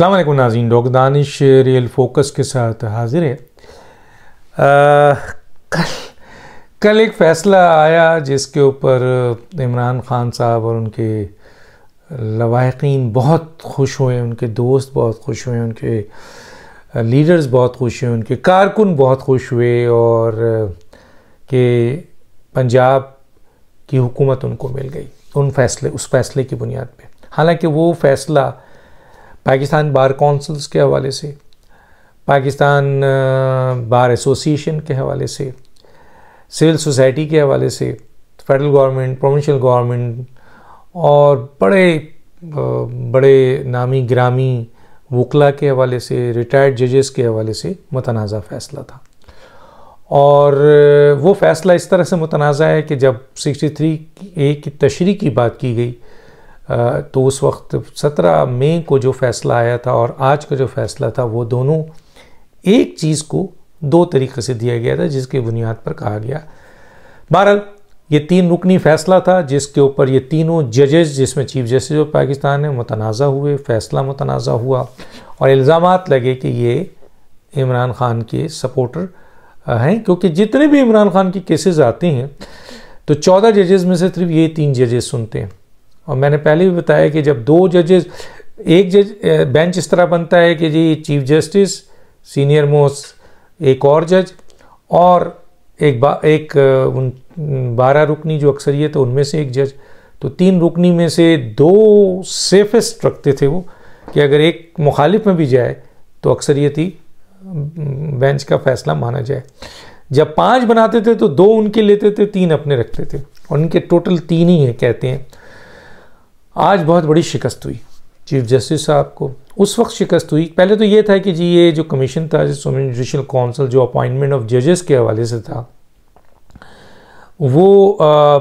अल्लाम नाजीन doctor Danish real focus के साथ हाजिर है आ, कल कल एक फ़ैसला आया जिसके ऊपर इमरान ख़ान साहब और उनके लवाकिन बहुत खुश हुए उनके दोस्त बहुत खुश हुए उनके लीडर्स बहुत खुश हुए उनके कारकुन बहुत खुश हुए और के पंजाब की हुकूमत उनको मिल गई उन फैसले उस फैसले की बुनियाद पे हालांकि वो फ़ैसला पाकिस्तान बार कौंसल्स के हवाले से पाकिस्तान बार एसोसिएशन के हवाले से सिविल सोसाइटी के हवाले से फेडरल गवर्नमेंट प्रोविंशियल गवर्नमेंट और बड़े बड़े नामी ग्रामी वकला के हवाले से रिटायर्ड जजेस के हवाले से मतनाज़ा फ़ैसला था और वो फ़ैसला इस तरह से मतनाज़ा है कि जब 63 ए की तशरी की बात की गई तो उस वक्त 17 मई को जो फैसला आया था और आज का जो फैसला था वो दोनों एक चीज़ को दो तरीके से दिया गया था जिसकी बुनियाद पर कहा गया बहरहाल ये तीन रुकनी फैसला था जिसके ऊपर ये तीनों जजेस जिसमें चीफ जस्टिस ऑफ पाकिस्तान है मुतनाज़ा हुए फैसला मुतनाज़ा हुआ और इल्ज़ाम लगे कि ये इमरान ख़ान के सपोर्टर हैं क्योंकि जितने भी इमरान खान के केसेस आते हैं तो चौदह जजेस में से सिर्फ ये तीन जजेस सुनते हैं और मैंने पहले भी बताया कि जब दो जजेस एक जज बेंच इस तरह बनता है कि जी चीफ जस्टिस सीनियर मोस्ट एक और जज और एक बा एक उन बारह रुकनी जो अक्सरियत है उनमें से एक जज तो तीन रुकनी में से दो सेफेस्ट रखते थे वो कि अगर एक मुखालिफ में भी जाए तो अक्सरियत बेंच का फैसला माना जाए जब पांच बनाते थे तो दो उनके लेते थे तीन अपने रखते थे और उनके टोटल तीन ही हैं कहते हैं आज बहुत बड़ी शिकस्त हुई चीफ जस्टिस साहब को उस वक्त शिकस्त हुई पहले तो ये था कि जी ये जो कमीशन था जुडिशल काउंसिल जो अपॉइंटमेंट ऑफ जजेस के हवाले से था वो आ,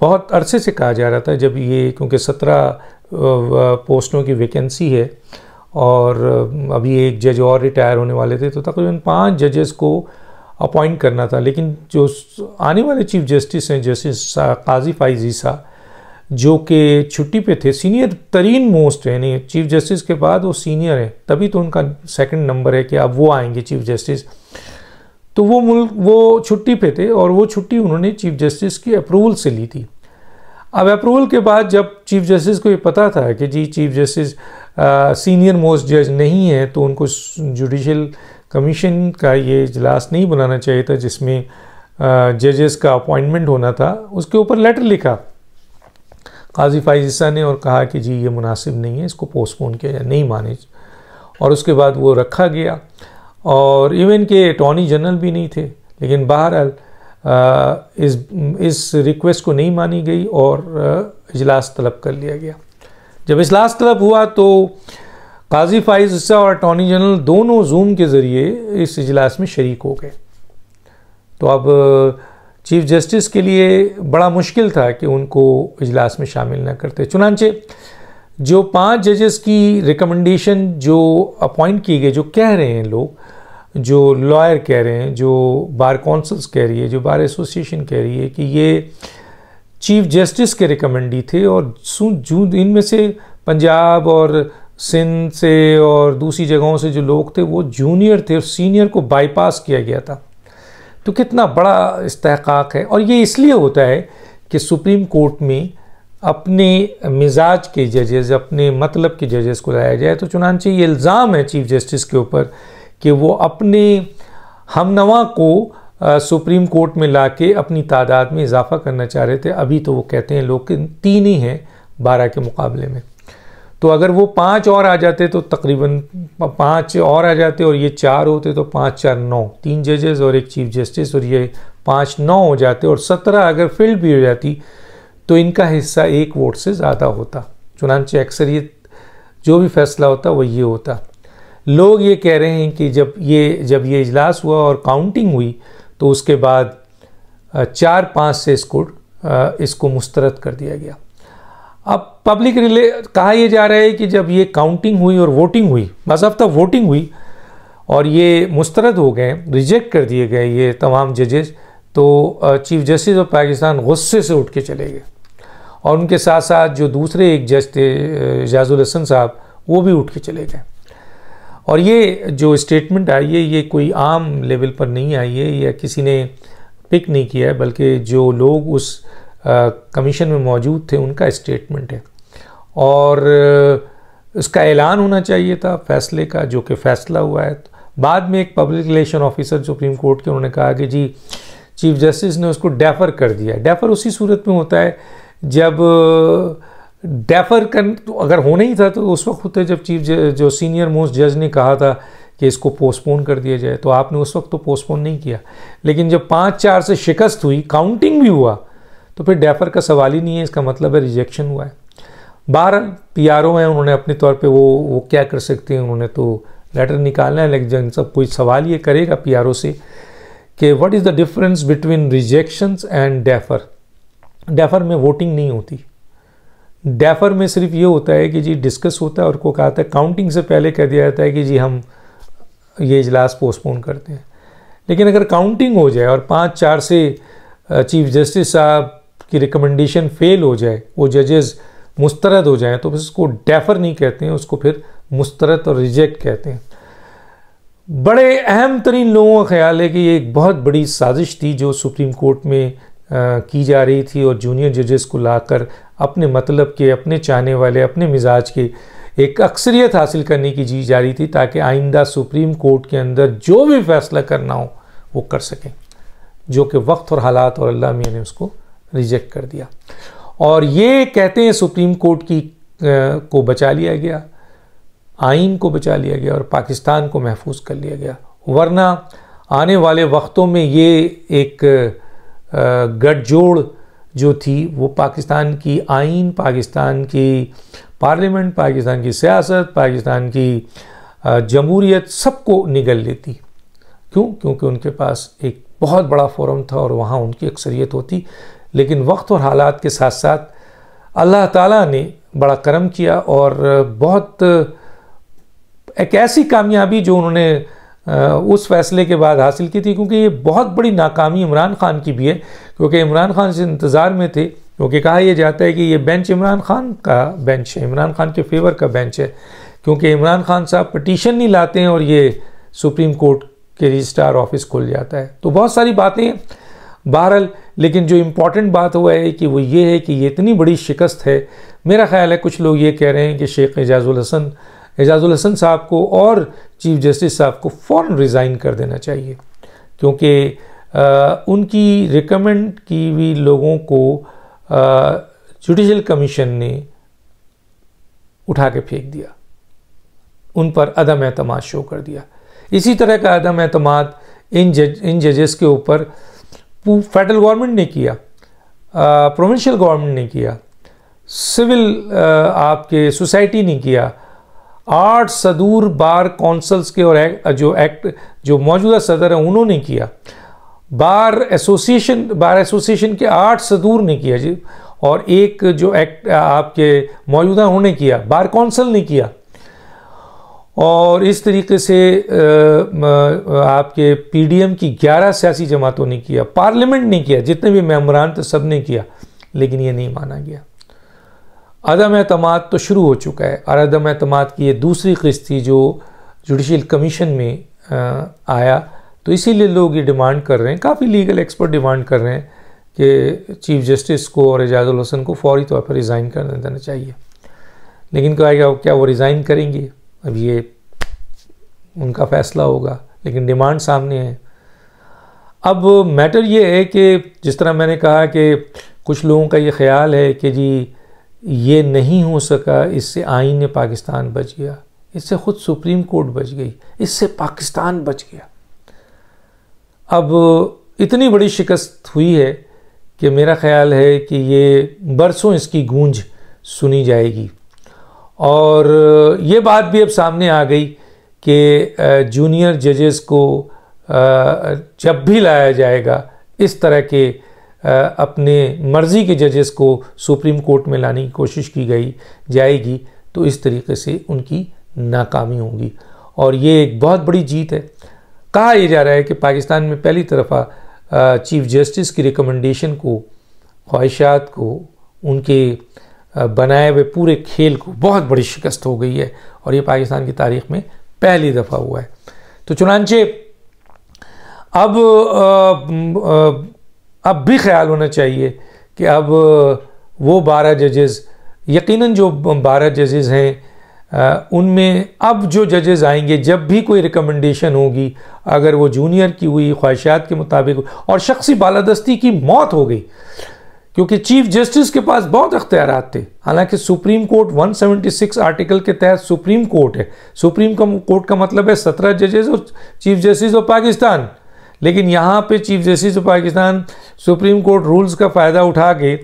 बहुत अरसे से कहा जा रहा था जब ये क्योंकि सत्रह पोस्टों की वैकेंसी है और अभी एक जज और रिटायर होने वाले थे तो तकरीबन पाँच जजेस को अपॉइंट करना था लेकिन जो आने वाले चीफ जस्टिस हैं जस्टिस काजी फाइजी साहब जो कि छुट्टी पे थे सीनियर तरीन मोस्ट यानी चीफ जस्टिस के बाद वो सीनियर है तभी तो उनका सेकंड नंबर है कि अब वो आएंगे चीफ जस्टिस तो वो मुल्क वो छुट्टी पे थे और वो छुट्टी उन्होंने चीफ जस्टिस की अप्रूवल से ली थी अब अप्रूवल के बाद जब चीफ जस्टिस को ये पता था कि जी चीफ जस्टिस सीनियर मोस्ट जज नहीं है तो उनको जुडिशल कमीशन का ये इजलास नहीं बनाना चाहिए था जिसमें जजेस का अपॉइंटमेंट होना था उसके ऊपर लेटर लिखा काजी फाइजिसा ने और कहा कि जी ये मुनासिब नहीं है इसको पोस्टपोन किया जाए नहीं माने और उसके बाद वो रखा गया और इवन के अटॉर्नी जनरल भी नहीं थे लेकिन बहरहाल इस इस रिक्वेस्ट को नहीं मानी गई और इजलास तलब कर लिया गया जब इजलास तलब हुआ तो काजी फाइजा और अटॉर्नी जनरल दोनों जूम के ज़रिए इस इजलास में शरीक हो गए तो अब चीफ जस्टिस के लिए बड़ा मुश्किल था कि उनको इजलास में शामिल ना करते चुनानचे जो पांच जजेस की रिकमेंडेशन जो अपॉइंट की गई जो कह रहे हैं लोग जो लॉयर कह रहे हैं जो बार काउंसिल्स कह रही है जो बार एसोसिएशन कह रही है कि ये चीफ जस्टिस के रिकमेंडी थे और जून इनमें से पंजाब और सिंध से और दूसरी जगहों से जो लोग थे वो जूनियर थे और सीनियर को बाईपास किया गया था तो कितना बड़ा इस्तेहकाक है और ये इसलिए होता है कि सुप्रीम कोर्ट में अपने मिजाज के जजेस अपने मतलब के जजेस को लाया जाए तो चुनानचे ये इल्ज़ाम है चीफ जस्टिस के ऊपर कि वो अपने हमनवा को आ, सुप्रीम कोर्ट में ला के अपनी तादाद में इजाफा करना चाह रहे थे अभी तो वो कहते हैं लोग तीन ही हैं बारह के मुकाबले में तो अगर वो पाँच और आ जाते तो तकरीबन पाँच और आ जाते और ये चार होते तो पाँच चार नौ तीन जजेस और एक चीफ जस्टिस और ये पाँच नौ हो जाते और सत्रह अगर फिल्ड भी हो जाती तो इनका हिस्सा एक वोट से ज़्यादा होता चुनानचे अक्सर ये जो भी फैसला होता वो ये होता लोग ये कह रहे हैं कि जब ये जब ये इजलास हुआ और काउंटिंग हुई तो उसके बाद चार पाँच से इसको इसको मुस्तरद कर दिया गया अब पब्लिक रिले कहा यह जा रहा है कि जब ये काउंटिंग हुई और वोटिंग हुई बाबा वोटिंग हुई और ये मुस्तरद हो गए रिजेक्ट कर दिए गए ये तमाम जजेस तो चीफ जस्टिस ऑफ पाकिस्तान गुस्से से उठ के चले गए और उनके साथ साथ जो दूसरे एक जज थे जाजुल हसन साहब वो भी उठ के चले गए और ये जो स्टेटमेंट आई है ये कोई आम लेवल पर नहीं आई है या किसी ने पिक नहीं किया है बल्कि जो लोग उस कमीशन में मौजूद थे उनका स्टेटमेंट है और इसका ऐलान होना चाहिए था फैसले का जो कि फैसला हुआ है बाद में एक public relation officer supreme court के उन्होंने कहा कि जी चीफ जस्टिस ने उसको डेफर कर दिया डेफर उसी सूरत में होता है जब डेफर कर तो अगर होना ही था तो उस वक्त होते जब चीफ जो सीनियर मोस्ट जज ने कहा था कि इसको पोस्टपोन कर दिया जाए तो आपने उस वक्त तो पोस्टपोन नहीं किया लेकिन जब पाँच चार से शिकस्त हुई काउंटिंग भी हुआ तो फिर डेफर का सवाल ही नहीं है इसका मतलब है रिजेक्शन हुआ है बारह पी आर ओ हैं उन्होंने अपने तौर पर वो वो क्या कर सकते हैं उन्होंने तो लेटर निकालना है लेकिन सब कोई सवाल ये करेगा पी आर ओ से कि what is the difference between rejections and defer defer में वोटिंग नहीं होती डेफर में सिर्फ ये होता है कि जी डिस्कस होता है और को कहा था काउंटिंग से पहले कह दिया जाता है कि जी हम ये इजलास पोस्टपोन करते हैं लेकिन अगर काउंटिंग हो जाए और पाँच चार से चीफ जस्टिस साहब की रिकमेंडेशन फेल हो जाए वो जजेस मुस्तरद हो जाए तो उसको डेफर नहीं कहते हैं उसको फिर मुस्तरद और रिजेक्ट कहते हैं बड़े अहम तरीन लोगों का ख्याल है कि ये एक बहुत बड़ी साजिश थी जो सुप्रीम कोर्ट में आ, की जा रही थी और जूनियर जजेस को लाकर अपने मतलब के अपने चाहने वाले अपने मिजाज के एक अक्सरियत हासिल करने की जी जा रही थी ताकि आइंदा सुप्रीम कोर्ट के अंदर जो भी फैसला करना हो वो कर सकें जो कि वक्त और हालात और अल्लाह मियाँ ने उसको रिजेक्ट कर दिया और ये कहते हैं सुप्रीम कोर्ट की आ, को बचा लिया गया आइन को बचा लिया गया और पाकिस्तान को महफूज कर लिया गया वरना आने वाले वक्तों में ये एक गठजोड़ जो थी वो पाकिस्तान की आइन पाकिस्तान की पार्लियामेंट पाकिस्तान की सियासत पाकिस्तान की जमहूरियत सबको निगल लेती क्यों क्योंकि उनके पास एक बहुत बड़ा फोरम था और वहाँ उनकी अक्सरियत होती लेकिन वक्त और हालात के साथ साथ अल्लाह ताला ने बड़ा करम किया और बहुत एक ऐसी कामयाबी जो उन्होंने उस फैसले के बाद हासिल की थी क्योंकि ये बहुत बड़ी नाकामी इमरान खान की भी है क्योंकि इमरान खान से इंतज़ार में थे क्योंकि कहा यह जाता है कि ये बेंच इमरान खान का बेंच है इमरान खान के फेवर का बेंच है क्योंकि इमरान खान साहब पटिशन नहीं लाते हैं और ये सुप्रीम कोर्ट के रजिस्ट्रार ऑफिस खुल जाता है तो बहुत सारी बातें बहरहाल लेकिन जो इम्पॉर्टेंट बात हुआ है कि वो ये है कि ये इतनी बड़ी शिकस्त है मेरा ख्याल है कुछ लोग ये कह रहे हैं कि शेख एजाज़ुल हसन एजाज़ुल हसन साहब को और चीफ जस्टिस साहब को फ़ौर रिज़ाइन कर देना चाहिए क्योंकि उनकी रिकमेंड की हुई लोगों को जुडिशल कमीशन ने उठा के फेंक दिया उन पर अदम अहतमाद शो कर दिया इसी तरह का अदम अहतमाद इन जज इन जजेस के ऊपर वो फेडरल गवर्नमेंट ने किया प्रोविंशियल गवर्नमेंट ने किया सिविल आपके सोसाइटी ने किया आठ सदूर बार कौंसल्स के और एक, जो एक्ट जो मौजूदा सदर हैं उन्होंने किया बार एसोसिएशन बार एसोसिएशन के आठ सदूर ने किया जी और एक जो एक्ट आपके मौजूदा उन्होंने किया बार कौंसल ने किया और इस तरीके से आपके पीडीएम की 11 सियासी जमातों ने किया पार्लियामेंट ने किया जितने भी मेम्बरान थे सब ने किया लेकिन ये नहीं माना गया अदम अहतमाद तो शुरू हो चुका है और अदम अतमाद की ये दूसरी किस्त थी जो जुडिशल कमीशन में आया तो इसीलिए लोग ये डिमांड कर रहे हैं काफ़ी लीगल एक्सपर्ट डिमांड कर रहे हैं कि चीफ जस्टिस को और एजाज़ुल हसन को फौरी तौर पर रिज़ाइन कर देना चाहिए लेकिन कहा गया क्या वो रिज़ाइन करेंगे अब ये उनका फैसला होगा लेकिन डिमांड सामने है अब मैटर ये है कि जिस तरह मैंने कहा कि कुछ लोगों का ये ख्याल है कि जी ये नहीं हो सका इससे आइन पाकिस्तान बच गया इससे ख़ुद सुप्रीम कोर्ट बच गई इससे पाकिस्तान बच गया अब इतनी बड़ी शिकस्त हुई है कि मेरा ख्याल है कि ये बरसों इसकी गूंज सुनी जाएगी और ये बात भी अब सामने आ गई कि जूनियर जजेस को जब भी लाया जाएगा इस तरह के अपने मर्ज़ी के जजेस को सुप्रीम कोर्ट में लाने की कोशिश की गई जाएगी तो इस तरीके से उनकी नाकामी होगी और ये एक बहुत बड़ी जीत है कहा यह जा रहा है कि पाकिस्तान में पहली तरफा चीफ जस्टिस की रिकमेंडेशन को ख्वाहिशात को उनके बनाए हुए पूरे खेल को बहुत बड़ी शिकस्त हो गई है और ये पाकिस्तान की तारीख में पहली दफ़ा हुआ है तो चुनानचे अब अब भी ख्याल होना चाहिए कि अब वो बारह जजेज़ यकीनन जो बारह जजेज़ हैं उनमें अब जो जजेज़ आएंगे जब भी कोई रिकमेंडेशन होगी अगर वो जूनियर की हुई ख्वाहिशात के मुताबिक और शख्सी बालादस्ती की मौत हो गई क्योंकि चीफ जस्टिस के पास बहुत अख्तियार थे हालांकि सुप्रीम कोर्ट 176 आर्टिकल के तहत सुप्रीम कोर्ट है सुप्रीम कोर्ट का मतलब है सत्रह जजेस और चीफ जस्टिस ऑफ पाकिस्तान लेकिन यहाँ पे chief justice of Pakistan supreme court rules का फ़ायदा उठा के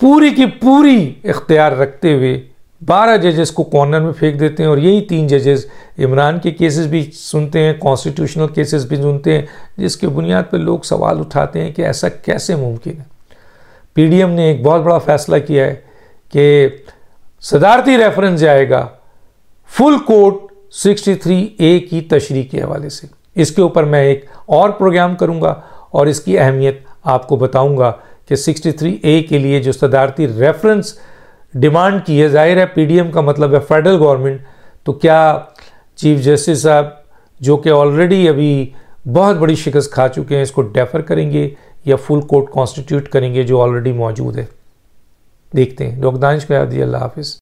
पूरी की पूरी इख्तियार रखते हुए बारह जजेस को कॉर्नर में फेंक देते हैं और यही तीन जजेस इमरान के केसेस भी सुनते हैं कॉन्स्टिट्यूशनल केसेस भी सुनते हैं जिसके बुनियाद पर लोग सवाल उठाते हैं कि ऐसा कैसे मुमकिन है पीडीएम ने एक बहुत बड़ा फैसला किया है कि सदारती रेफरेंस जाएगा फुल कोर्ट 63 ए की तशरी के हवाले से इसके ऊपर मैं एक और प्रोग्राम करूंगा और इसकी अहमियत आपको बताऊंगा कि 63 ए के लिए जो सदारती रेफरेंस डिमांड की है जाहिर है पीडीएम का मतलब है फेडरल गवर्नमेंट तो क्या चीफ जस्टिस साहब जो कि ऑलरेडी अभी बहुत बड़ी शिकस्त खा चुके हैं इसको डेफर करेंगे या फुल कोर्ट कॉन्स्टिट्यूट करेंगे जो ऑलरेडी मौजूद है देखते हैं डॉक्टर दानिश को याद दिया अल्लाह हाफिज़